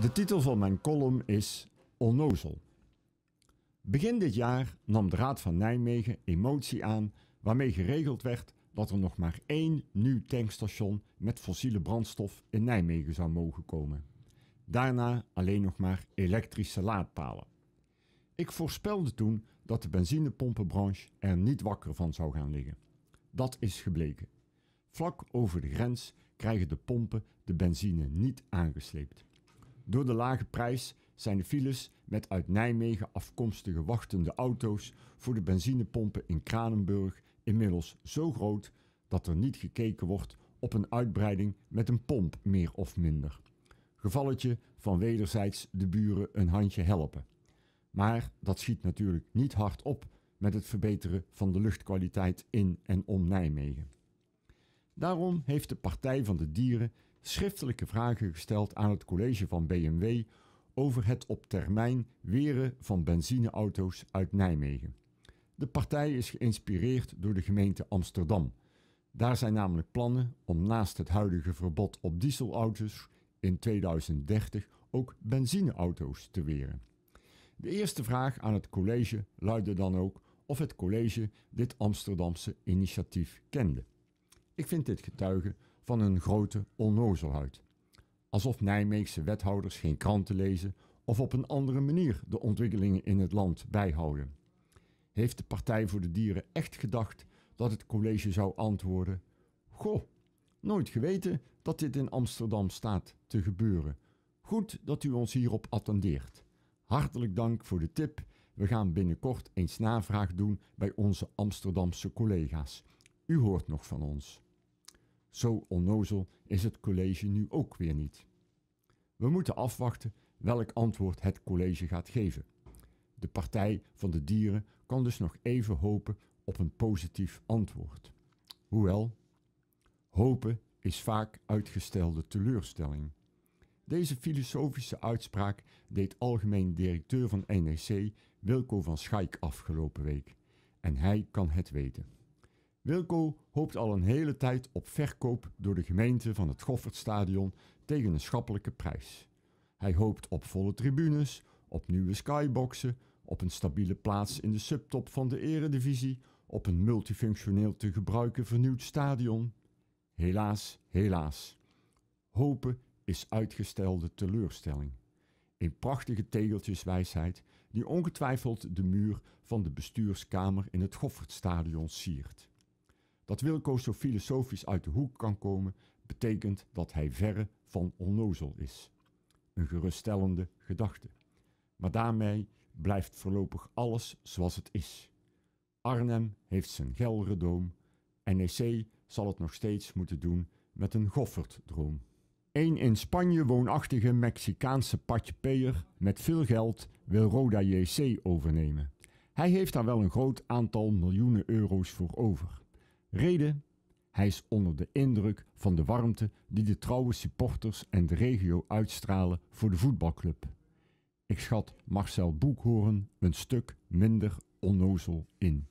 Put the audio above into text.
De titel van mijn column is Onnozel. Begin dit jaar nam de Raad van Nijmegen emotie aan waarmee geregeld werd dat er nog maar één nieuw tankstation met fossiele brandstof in Nijmegen zou mogen komen. Daarna alleen nog maar elektrische laadpalen. Ik voorspelde toen dat de benzinepompenbranche er niet wakker van zou gaan liggen. Dat is gebleken. Vlak over de grens krijgen de pompen de benzine niet aangesleept. Door de lage prijs zijn de files met uit Nijmegen afkomstige wachtende auto's voor de benzinepompen in Kranenburg inmiddels zo groot dat er niet gekeken wordt op een uitbreiding met een pomp meer of minder. Gevalletje van wederzijds de buren een handje helpen. Maar dat schiet natuurlijk niet hard op met het verbeteren van de luchtkwaliteit in en om Nijmegen. Daarom heeft de Partij van de Dieren schriftelijke vragen gesteld aan het college van BMW over het op termijn weren van benzineauto's uit Nijmegen. De partij is geïnspireerd door de gemeente Amsterdam. Daar zijn namelijk plannen om naast het huidige verbod op dieselauto's in 2030 ook benzineauto's te weren. De eerste vraag aan het college luidde dan ook of het college dit Amsterdamse initiatief kende. Ik vind dit getuigen van hun grote onnozelheid. Alsof Nijmeegse wethouders geen kranten lezen of op een andere manier de ontwikkelingen in het land bijhouden. Heeft de Partij voor de Dieren echt gedacht dat het college zou antwoorden: Goh, nooit geweten dat dit in Amsterdam staat te gebeuren. Goed dat u ons hierop attendeert. Hartelijk dank voor de tip. We gaan binnenkort eens navraag doen bij onze Amsterdamse collega's. U hoort nog van ons. Zo onnozel is het college nu ook weer niet. We moeten afwachten welk antwoord het college gaat geven. De Partij van de Dieren kan dus nog even hopen op een positief antwoord. Hoewel, hopen is vaak uitgestelde teleurstelling. Deze filosofische uitspraak deed algemeen directeur van NEC Wilco van Schaik afgelopen week. En hij kan het weten. Wilco hoopt al een hele tijd op verkoop door de gemeente van het Goffertstadion tegen een schappelijke prijs. Hij hoopt op volle tribunes, op nieuwe skyboxen, op een stabiele plaats in de subtop van de eredivisie, op een multifunctioneel te gebruiken vernieuwd stadion. Helaas, helaas. Hopen is uitgestelde teleurstelling. Een prachtige tegeltjeswijsheid die ongetwijfeld de muur van de bestuurskamer in het Goffertstadion siert. Dat Wilco zo filosofisch uit de hoek kan komen, betekent dat hij verre van onnozel is. Een geruststellende gedachte. Maar daarmee blijft voorlopig alles zoals het is. Arnhem heeft zijn en NEC zal het nog steeds moeten doen met een droom. Een in Spanje woonachtige Mexicaanse patjepeer met veel geld wil Roda JC overnemen. Hij heeft daar wel een groot aantal miljoenen euro's voor over. Reden? Hij is onder de indruk van de warmte die de trouwe supporters en de regio uitstralen voor de voetbalclub. Ik schat Marcel Boekhoorn een stuk minder onnozel in.